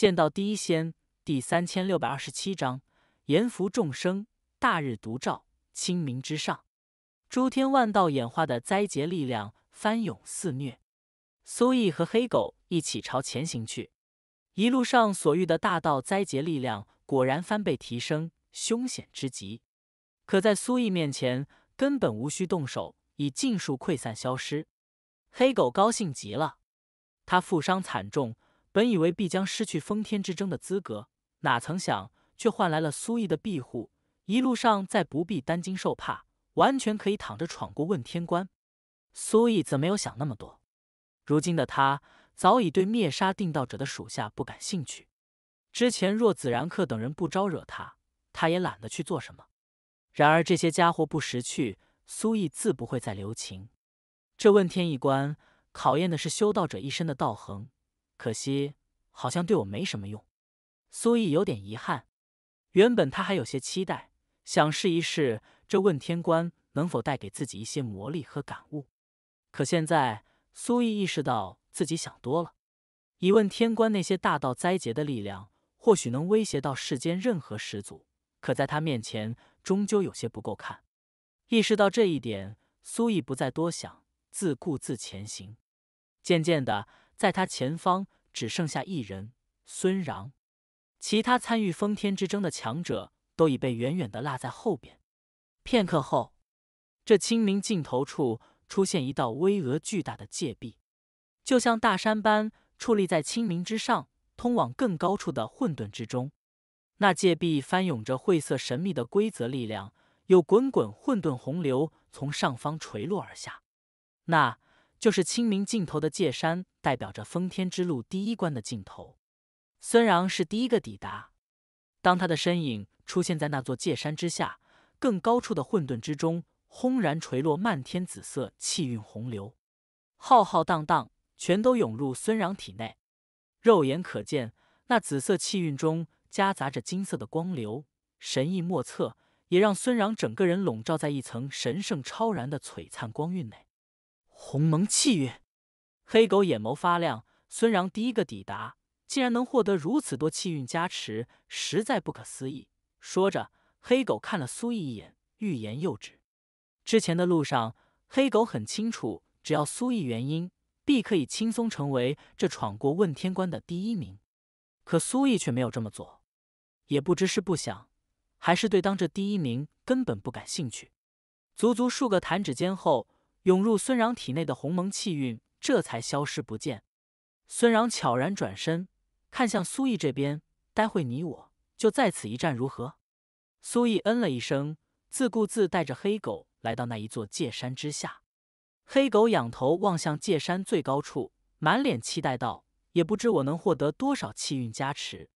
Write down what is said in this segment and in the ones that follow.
《剑道第一仙》第三千六百二十七章：严福众生，大日独照，清明之上，诸天万道演化的灾劫力量翻涌肆虐。苏毅和黑狗一起朝前行去，一路上所遇的大道灾劫力量果然翻倍提升，凶险之极。可在苏毅面前，根本无需动手，已尽数溃散消失。黑狗高兴极了，他负伤惨重。本以为必将失去封天之争的资格，哪曾想却换来了苏毅的庇护。一路上再不必担惊受怕，完全可以躺着闯过问天关。苏毅则没有想那么多，如今的他早已对灭杀定道者的属下不感兴趣。之前若子然客等人不招惹他，他也懒得去做什么。然而这些家伙不识趣，苏毅自不会再留情。这问天一关考验的是修道者一身的道行。可惜，好像对我没什么用。苏毅有点遗憾。原本他还有些期待，想试一试这问天官能否带给自己一些魔力和感悟。可现在，苏毅意识到自己想多了。一问天官那些大道灾劫的力量，或许能威胁到世间任何始祖，可在他面前，终究有些不够看。意识到这一点，苏毅不再多想，自顾自前行。渐渐的。在他前方只剩下一人，孙穰，其他参与封天之争的强者都已被远远的落在后边。片刻后，这清明尽头处出现一道巍峨巨大的界壁，就像大山般矗立在清明之上，通往更高处的混沌之中。那界壁翻涌着晦涩神秘的规则力量，有滚滚混沌洪流从上方垂落而下。那。就是清明尽头的界山，代表着封天之路第一关的尽头。孙穰是第一个抵达。当他的身影出现在那座界山之下，更高处的混沌之中，轰然垂落漫天紫色气运洪流，浩浩荡荡，全都涌入孙穰体内。肉眼可见，那紫色气运中夹杂着金色的光流，神意莫测，也让孙穰整个人笼罩在一层神圣超然的璀璨光晕内。鸿蒙气运，黑狗眼眸发亮。孙炀第一个抵达，竟然能获得如此多气运加持，实在不可思议。说着，黑狗看了苏毅一眼，欲言又止。之前的路上，黑狗很清楚，只要苏毅原因，必可以轻松成为这闯过问天关的第一名。可苏毅却没有这么做，也不知是不想，还是对当这第一名根本不感兴趣。足足数个弹指间后。涌入孙壤体内的鸿蒙气运这才消失不见，孙壤悄然转身看向苏毅这边，待会你我就在此一战如何？苏毅嗯了一声，自顾自带着黑狗来到那一座界山之下，黑狗仰头望向界山最高处，满脸期待道：“也不知我能获得多少气运加持。”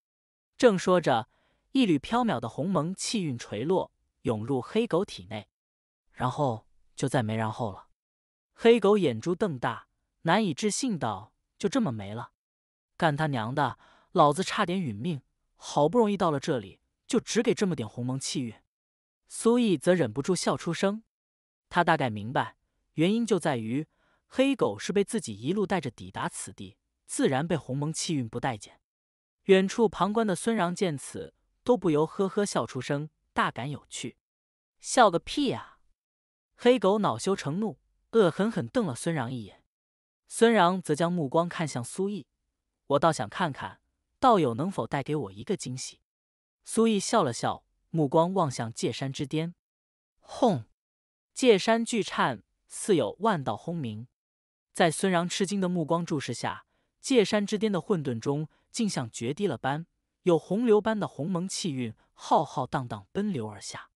正说着，一缕缥缈的鸿蒙气运垂落涌入黑狗体内，然后就再没然后了。黑狗眼珠瞪大，难以置信道：“就这么没了？干他娘的！老子差点殒命，好不容易到了这里，就只给这么点鸿蒙气运。”苏毅则忍不住笑出声，他大概明白原因，就在于黑狗是被自己一路带着抵达此地，自然被鸿蒙气运不待见。远处旁观的孙穰见此，都不由呵呵笑出声，大感有趣。笑个屁呀！黑狗恼羞成怒。恶狠狠瞪了孙穰一眼，孙穰则将目光看向苏毅：“我倒想看看道友能否带给我一个惊喜。”苏毅笑了笑，目光望向界山之巅。轰！界山巨颤，似有万道轰鸣。在孙穰吃惊的目光注视下，界山之巅的混沌中，竟像决堤了般，有洪流般的鸿蒙气运浩浩荡荡奔流而下。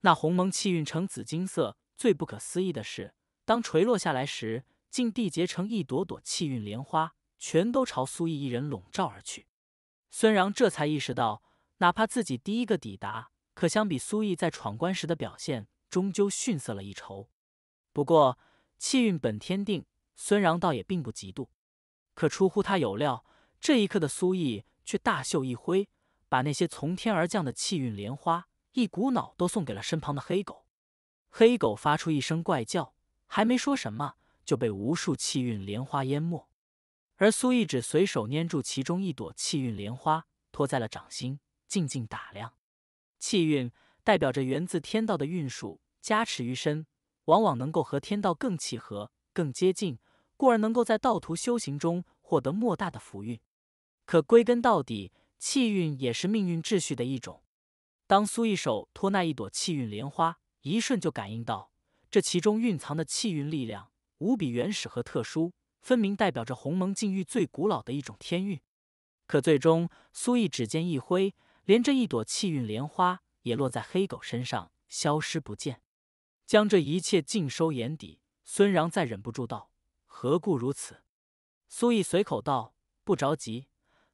那鸿蒙气运呈紫金色，最不可思议的是。当垂落下来时，竟缔结成一朵朵气运莲花，全都朝苏毅一人笼罩而去。孙穰这才意识到，哪怕自己第一个抵达，可相比苏毅在闯关时的表现，终究逊色了一筹。不过气运本天定，孙穰倒也并不嫉妒。可出乎他有料，这一刻的苏毅却大袖一挥，把那些从天而降的气运莲花一股脑都送给了身旁的黑狗。黑狗发出一声怪叫。还没说什么，就被无数气运莲花淹没。而苏艺只随手拈住其中一朵气运莲花，托在了掌心，静静打量。气运代表着源自天道的运数，加持于身，往往能够和天道更契合、更接近，故而能够在道途修行中获得莫大的福运。可归根到底，气运也是命运秩序的一种。当苏一手托那一朵气运莲花，一瞬就感应到。这其中蕴藏的气运力量无比原始和特殊，分明代表着鸿蒙禁域最古老的一种天运。可最终，苏毅指尖一挥，连这一朵气运莲花也落在黑狗身上，消失不见。将这一切尽收眼底，孙穰再忍不住道：“何故如此？”苏毅随口道：“不着急，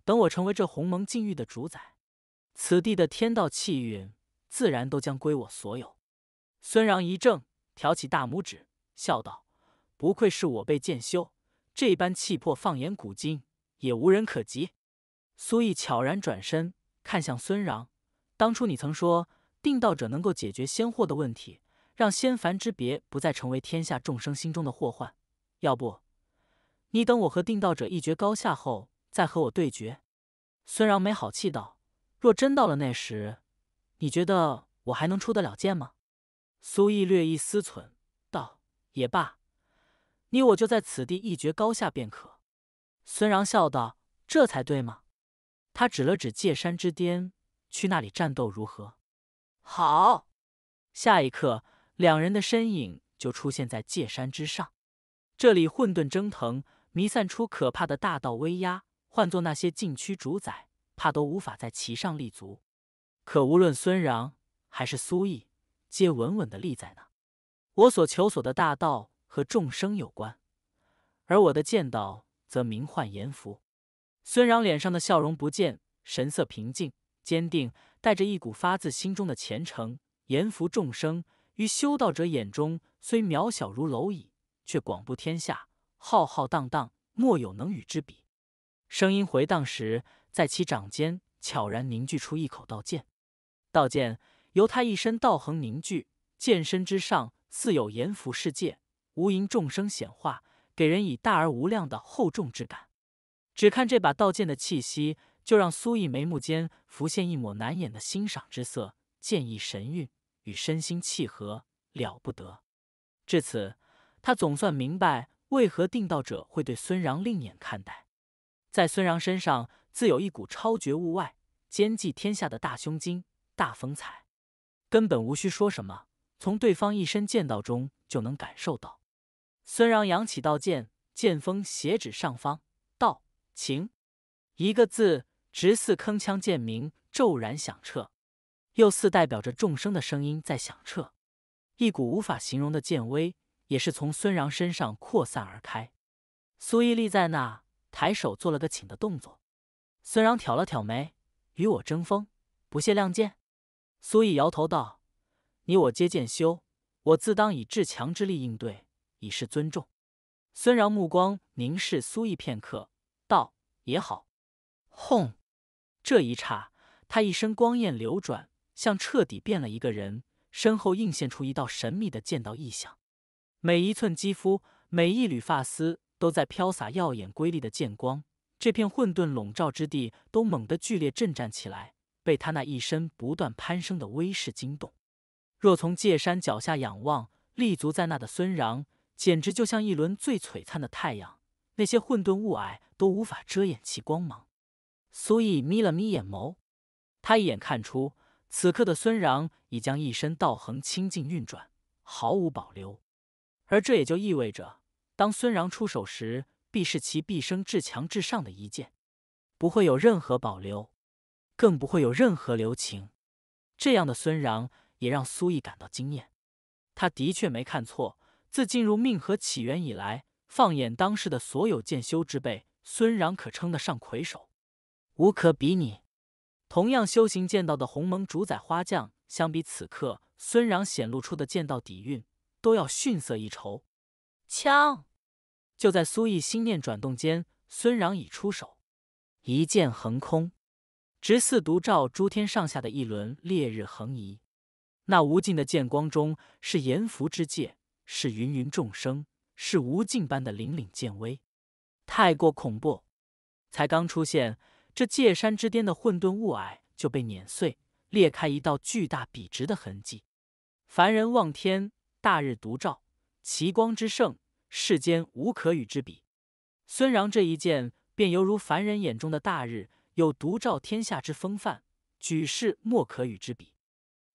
等我成为这鸿蒙禁域的主宰，此地的天道气运自然都将归我所有。”孙穰一怔。挑起大拇指，笑道：“不愧是我辈剑修，这般气魄，放眼古今也无人可及。”苏毅悄然转身，看向孙壤：“当初你曾说，定道者能够解决仙祸的问题，让仙凡之别不再成为天下众生心中的祸患。要不，你等我和定道者一决高下后再和我对决？”孙壤没好气道：“若真到了那时，你觉得我还能出得了剑吗？”苏毅略一思忖，道：“也罢，你我就在此地一决高下便可。”孙穰笑道：“这才对吗？”他指了指界山之巅，去那里战斗如何？好。下一刻，两人的身影就出现在界山之上。这里混沌蒸腾，弥散出可怕的大道威压，换做那些禁区主宰，怕都无法在其上立足。可无论孙穰还是苏毅。皆稳稳的立在那。我所求索的大道和众生有关，而我的剑道则名唤“阎浮。孙壤脸上的笑容不见，神色平静坚定，带着一股发自心中的虔诚。阎浮众生于修道者眼中虽渺小如蝼蚁，却广布天下，浩浩荡荡，莫有能与之比。声音回荡时，在其掌间悄然凝聚出一口道剑。道剑。由他一身道恒凝聚，剑身之上似有阎浮世界、无垠众生显化，给人以大而无量的厚重之感。只看这把道剑的气息，就让苏毅眉目间浮现一抹难掩的欣赏之色。剑意神韵与身心契合，了不得。至此，他总算明白为何定道者会对孙穰另眼看待。在孙穰身上，自有一股超绝物外、兼济天下的大胸襟、大风采。根本无需说什么，从对方一身剑道中就能感受到。孙穰扬起刀剑，剑锋斜指上方，道：“情。”一个字，直似铿锵剑鸣，骤然响彻，又似代表着众生的声音在响彻。一股无法形容的剑威，也是从孙穰身上扩散而开。苏毅立在那，抬手做了个请的动作。孙穰挑了挑眉：“与我争锋，不屑亮剑。”苏毅摇头道：“你我皆剑修，我自当以至强之力应对，以示尊重。”孙饶目光凝视苏毅片刻，道：“也好。”轰！这一刹，他一身光焰流转，像彻底变了一个人，身后映现出一道神秘的剑道意象。每一寸肌肤，每一缕发丝，都在飘洒耀眼瑰丽的剑光。这片混沌笼罩之地，都猛地剧烈震颤起来。被他那一身不断攀升的威势惊动，若从界山脚下仰望，立足在那的孙壤，简直就像一轮最璀璨的太阳，那些混沌雾霭都无法遮掩其光芒。苏毅眯了眯眼眸，他一眼看出，此刻的孙壤已将一身道恒清净运转，毫无保留。而这也就意味着，当孙壤出手时，必是其毕生至强至上的一剑，不会有任何保留。更不会有任何留情，这样的孙壤也让苏毅感到惊艳。他的确没看错，自进入命河起源以来，放眼当世的所有剑修之辈，孙壤可称得上魁首，无可比拟。同样修行剑道的鸿蒙主宰花匠，相比此刻孙壤显露出的剑道底蕴，都要逊色一筹。枪！就在苏毅心念转动间，孙壤已出手，一剑横空。直似独照诸天上下的一轮烈日横移，那无尽的剑光中是阎浮之界，是芸芸众生，是无尽般的凛凛剑威，太过恐怖。才刚出现，这界山之巅的混沌雾霭就被碾碎，裂开一道巨大笔直的痕迹。凡人望天，大日独照，奇光之盛，世间无可与之比。孙穰这一剑，便犹如凡人眼中的大日。有独照天下之风范，举世莫可与之比。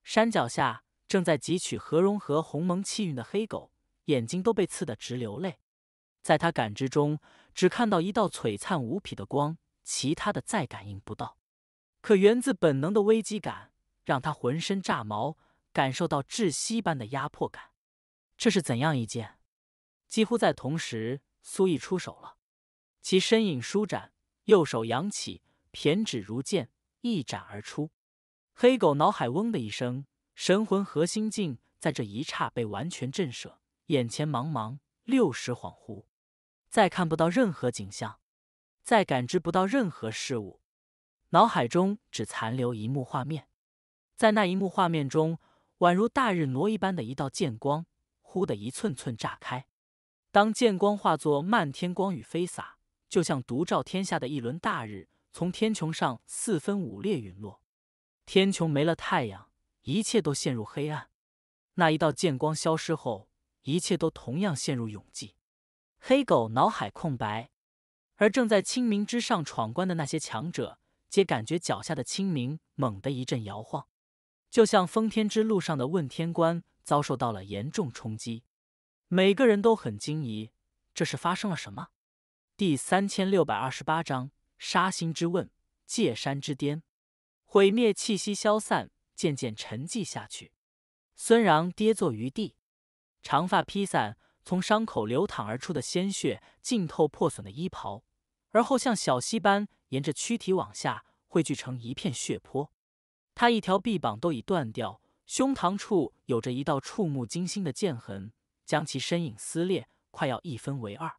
山脚下正在汲取何融和鸿蒙气运的黑狗，眼睛都被刺得直流泪。在他感知中，只看到一道璀璨无匹的光，其他的再感应不到。可源自本能的危机感，让他浑身炸毛，感受到窒息般的压迫感。这是怎样一件？几乎在同时，苏毅出手了，其身影舒展，右手扬起。偏指如剑，一斩而出。黑狗脑海嗡的一声，神魂核心境在这一刹被完全震慑，眼前茫茫，六时恍惚，再看不到任何景象，再感知不到任何事物，脑海中只残留一幕画面。在那一幕画面中，宛如大日挪一般的一道剑光，忽的一寸寸炸开。当剑光化作漫天光雨飞洒，就像独照天下的一轮大日。从天穹上四分五裂陨落，天穹没了太阳，一切都陷入黑暗。那一道剑光消失后，一切都同样陷入永寂。黑狗脑海空白，而正在清明之上闯关的那些强者，皆感觉脚下的清明猛地一阵摇晃，就像封天之路上的问天关遭受到了严重冲击。每个人都很惊疑，这是发生了什么？第三千六百二十八章。杀心之问，界山之巅，毁灭气息消散，渐渐沉寂下去。孙穰跌坐于地，长发披散，从伤口流淌而出的鲜血浸透破损的衣袍，而后像小溪般沿着躯体往下，汇聚成一片血泊。他一条臂膀都已断掉，胸膛处有着一道触目惊心的剑痕，将其身影撕裂，快要一分为二。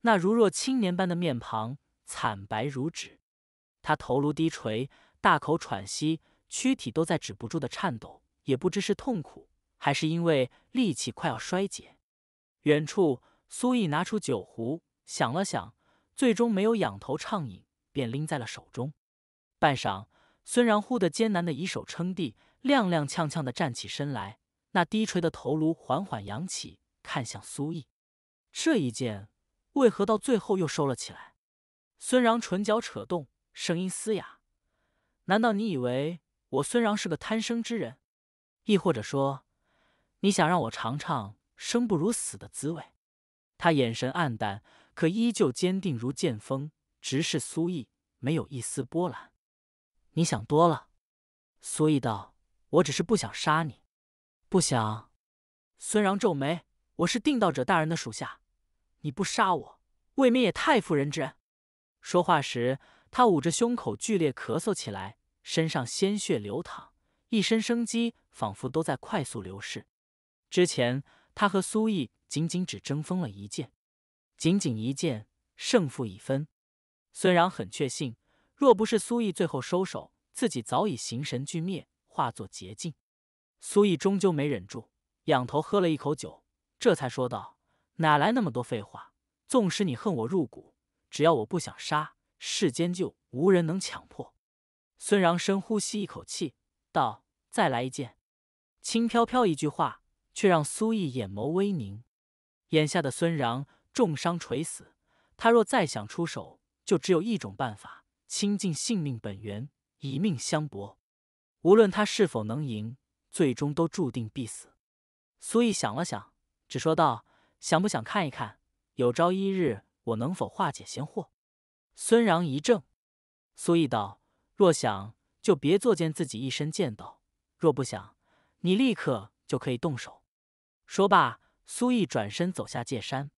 那如若青年般的面庞。惨白如纸，他头颅低垂，大口喘息，躯体都在止不住的颤抖，也不知是痛苦，还是因为力气快要衰竭。远处，苏毅拿出酒壶，想了想，最终没有仰头畅饮，便拎在了手中。半晌，孙然忽的艰难的以手撑地，踉踉跄跄的站起身来，那低垂的头颅缓缓扬起，看向苏毅。这一剑，为何到最后又收了起来？孙穰唇角扯动，声音嘶哑：“难道你以为我孙穰是个贪生之人？亦或者说，你想让我尝尝生不如死的滋味？”他眼神黯淡，可依旧坚定如剑锋，直视苏毅，没有一丝波澜。“你想多了。”苏毅道，“我只是不想杀你，不想。”孙穰皱眉：“我是定道者大人的属下，你不杀我，未免也太妇人之仁。”说话时，他捂着胸口剧烈咳嗽起来，身上鲜血流淌，一身生机仿佛都在快速流逝。之前他和苏毅仅仅只争锋了一剑，仅仅一剑，胜负已分。孙穰很确信，若不是苏毅最后收手，自己早已形神俱灭，化作捷径。苏毅终究没忍住，仰头喝了一口酒，这才说道：“哪来那么多废话？纵使你恨我入骨。”只要我不想杀，世间就无人能强迫。孙穰深呼吸一口气，道：“再来一剑。”轻飘飘一句话，却让苏毅眼眸微凝。眼下的孙穰重伤垂死，他若再想出手，就只有一种办法：倾尽性命本源，以命相搏。无论他是否能赢，最终都注定必死。苏毅想了想，只说道：“想不想看一看？有朝一日。”我能否化解仙祸？孙穰一怔，苏毅道：“若想，就别作践自己一身剑道；若不想，你立刻就可以动手。”说罢，苏毅转身走下界山。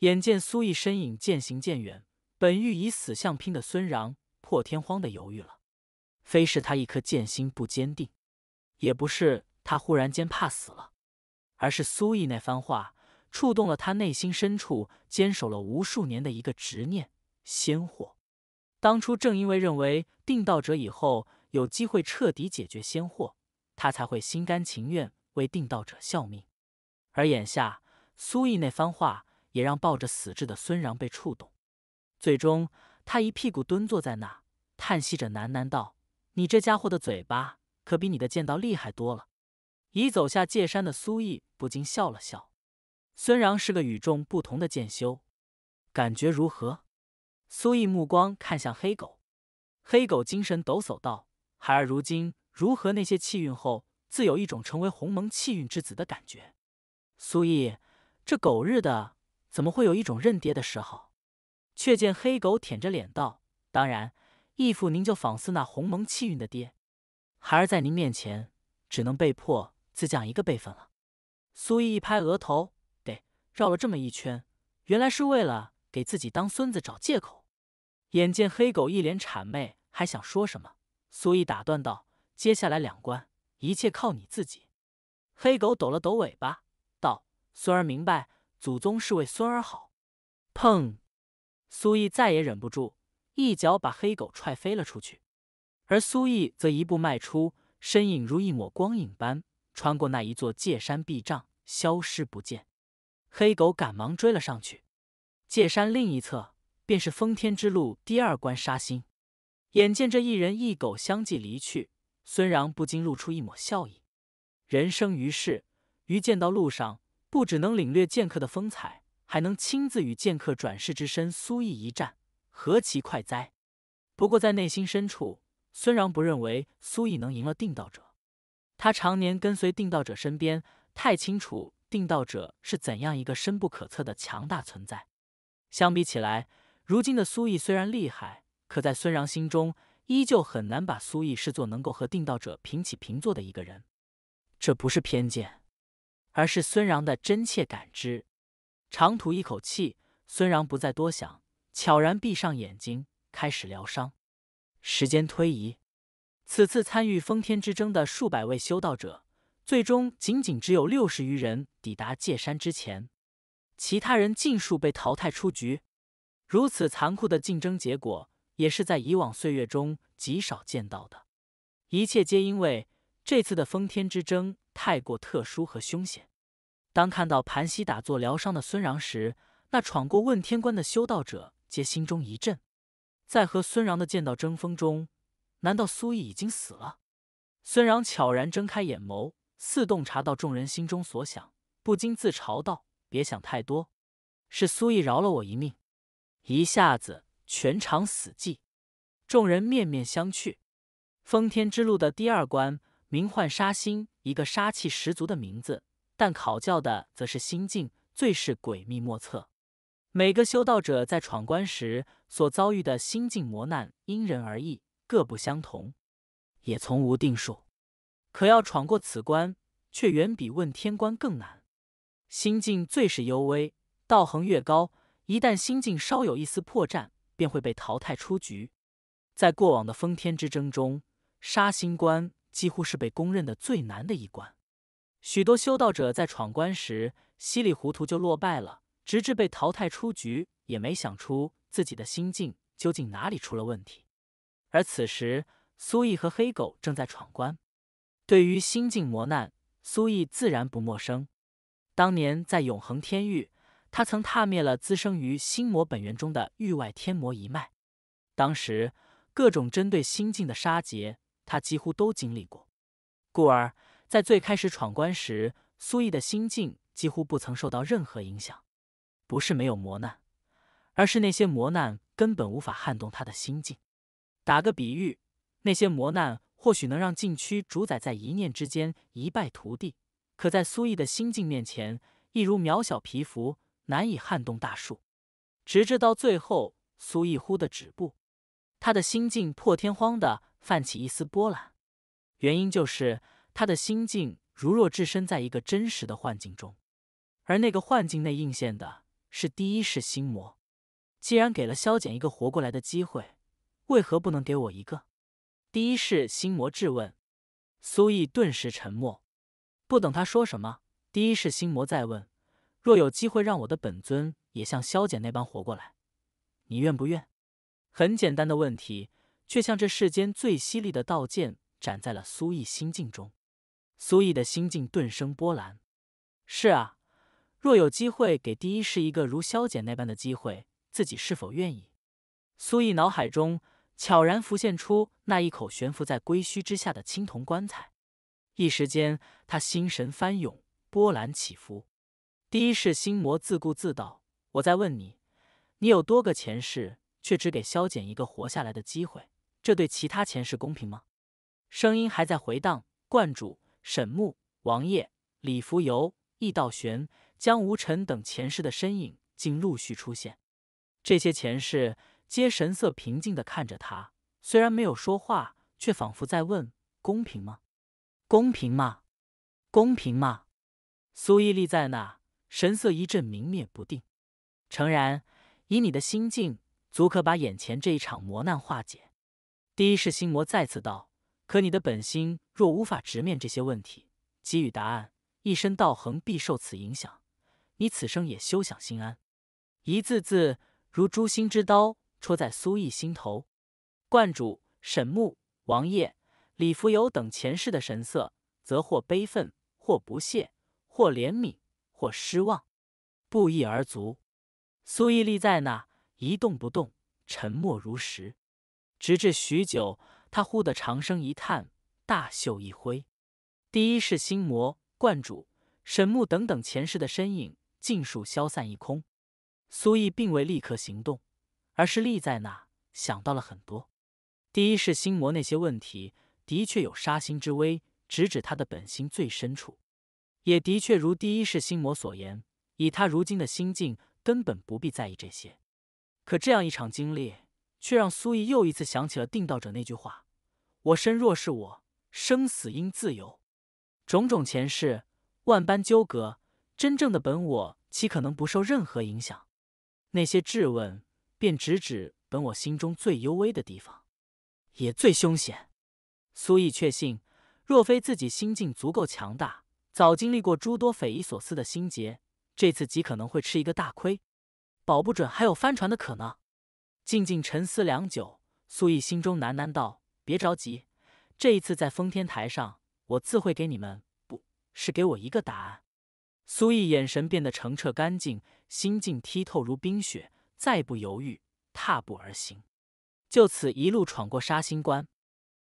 眼见苏毅身影渐行渐远，本欲以死相拼的孙穰破天荒的犹豫了。非是他一颗剑心不坚定，也不是他忽然间怕死了，而是苏毅那番话。触动了他内心深处坚守了无数年的一个执念：仙祸。当初正因为认为定道者以后有机会彻底解决仙祸，他才会心甘情愿为定道者效命。而眼下苏毅那番话，也让抱着死志的孙然被触动。最终，他一屁股蹲坐在那，叹息着喃喃道：“你这家伙的嘴巴，可比你的剑道厉害多了。”已走下界山的苏毅不禁笑了笑。孙穰是个与众不同的剑修，感觉如何？苏毅目光看向黑狗，黑狗精神抖擞道：“孩儿如今如何？那些气运后，自有一种成为鸿蒙气运之子的感觉。”苏毅，这狗日的怎么会有一种认爹的嗜好？却见黑狗舔着脸道：“当然，义父您就仿似那鸿蒙气运的爹，孩儿在您面前只能被迫自降一个辈分了。”苏毅一拍额头。绕了这么一圈，原来是为了给自己当孙子找借口。眼见黑狗一脸谄媚，还想说什么，苏毅打断道：“接下来两关，一切靠你自己。”黑狗抖了抖尾巴，道：“孙儿明白，祖宗是为孙儿好。”砰！苏毅再也忍不住，一脚把黑狗踹飞了出去，而苏毅则一步迈出，身影如一抹光影般穿过那一座界山壁障，消失不见。黑狗赶忙追了上去。界山另一侧，便是封天之路第二关——杀心。眼见这一人一狗相继离去，孙然不禁露出一抹笑意。人生于世，于剑道路上，不只能领略剑客的风采，还能亲自与剑客转世之身苏毅一战，何其快哉！不过，在内心深处，孙然不认为苏毅能赢了定道者。他常年跟随定道者身边，太清楚。定道者是怎样一个深不可测的强大存在？相比起来，如今的苏毅虽然厉害，可在孙穰心中依旧很难把苏毅视作能够和定道者平起平坐的一个人。这不是偏见，而是孙穰的真切感知。长吐一口气，孙穰不再多想，悄然闭上眼睛开始疗伤。时间推移，此次参与封天之争的数百位修道者。最终，仅仅只有六十余人抵达界山之前，其他人尽数被淘汰出局。如此残酷的竞争结果，也是在以往岁月中极少见到的。一切皆因为这次的封天之争太过特殊和凶险。当看到盘膝打坐疗伤的孙穰时，那闯过问天关的修道者皆心中一震。在和孙穰的剑道争锋中，难道苏毅已经死了？孙穰悄然睁开眼眸。似洞察到众人心中所想，不禁自嘲道：“别想太多，是苏毅饶了我一命。”一下子，全场死寂，众人面面相觑。封天之路的第二关名唤“杀心”，一个杀气十足的名字，但考教的则是心境，最是诡秘莫测。每个修道者在闯关时所遭遇的心境磨难，因人而异，各不相同，也从无定数。可要闯过此关，却远比问天关更难。心境最是幽微，道行越高，一旦心境稍有一丝破绽，便会被淘汰出局。在过往的封天之争中，杀心关几乎是被公认的最难的一关。许多修道者在闯关时稀里糊涂就落败了，直至被淘汰出局，也没想出自己的心境究竟哪里出了问题。而此时，苏毅和黑狗正在闯关。对于心境磨难，苏毅自然不陌生。当年在永恒天域，他曾踏灭了滋生于心魔本源中的域外天魔一脉。当时各种针对心境的杀劫，他几乎都经历过。故而在最开始闯关时，苏毅的心境几乎不曾受到任何影响。不是没有磨难，而是那些磨难根本无法撼动他的心境。打个比喻，那些磨难。或许能让禁区主宰在一念之间一败涂地，可在苏毅的心境面前，一如渺小皮肤，难以撼动大树。直至到最后，苏毅忽的止步，他的心境破天荒的泛起一丝波澜。原因就是他的心境如若置身在一个真实的幻境中，而那个幻境内映现的是第一世心魔。既然给了萧简一个活过来的机会，为何不能给我一个？第一世心魔质问苏毅，顿时沉默。不等他说什么，第一世心魔再问：“若有机会让我的本尊也像萧简那般活过来，你愿不愿？”很简单的问题，却像这世间最犀利的刀剑，斩在了苏毅心境中。苏毅的心境顿生波澜。是啊，若有机会给第一世一个如萧简那般的机会，自己是否愿意？苏毅脑海中。悄然浮现出那一口悬浮在归墟之下的青铜棺材，一时间他心神翻涌，波澜起伏。第一世心魔自顾自道：“我在问你，你有多个前世，却只给萧简一个活下来的机会，这对其他前世公平吗？”声音还在回荡，观主沈木、王爷李福游、易道玄、江无尘等前世的身影竟陆续出现，这些前世。皆神色平静地看着他，虽然没有说话，却仿佛在问：“公平吗？公平吗？公平吗？”苏伊立在那，神色一阵明灭不定。诚然，以你的心境，足可把眼前这一场磨难化解。第一是心魔再次道：“可你的本心若无法直面这些问题，给予答案，一身道恒必受此影响，你此生也休想心安。”一字字如诛心之刀。戳在苏毅心头，观主、沈木、王爷、李福友等前世的神色，则或悲愤，或不屑，或怜悯，或失望，不一而足。苏毅立在那，一动不动，沉默如石，直至许久，他忽地长声一叹，大袖一挥，第一世心魔、观主、沈木等等前世的身影尽数消散一空。苏毅并未立刻行动。而是立在那，想到了很多。第一世心魔那些问题，的确有杀心之危，直指他的本心最深处。也的确如第一世心魔所言，以他如今的心境，根本不必在意这些。可这样一场经历，却让苏毅又一次想起了定道者那句话：“我身若是我，生死应自由。种种前世，万般纠葛，真正的本我，岂可能不受任何影响？那些质问。”便直指本我心中最幽微的地方，也最凶险。苏毅确信，若非自己心境足够强大，早经历过诸多匪夷所思的心结，这次极可能会吃一个大亏，保不准还有翻船的可能。静静沉思良久，苏毅心中喃喃道：“别着急，这一次在封天台上，我自会给你们，不是给我一个答案。”苏毅眼神变得澄澈干净，心境剔透如冰雪。再不犹豫，踏步而行，就此一路闯过杀心关。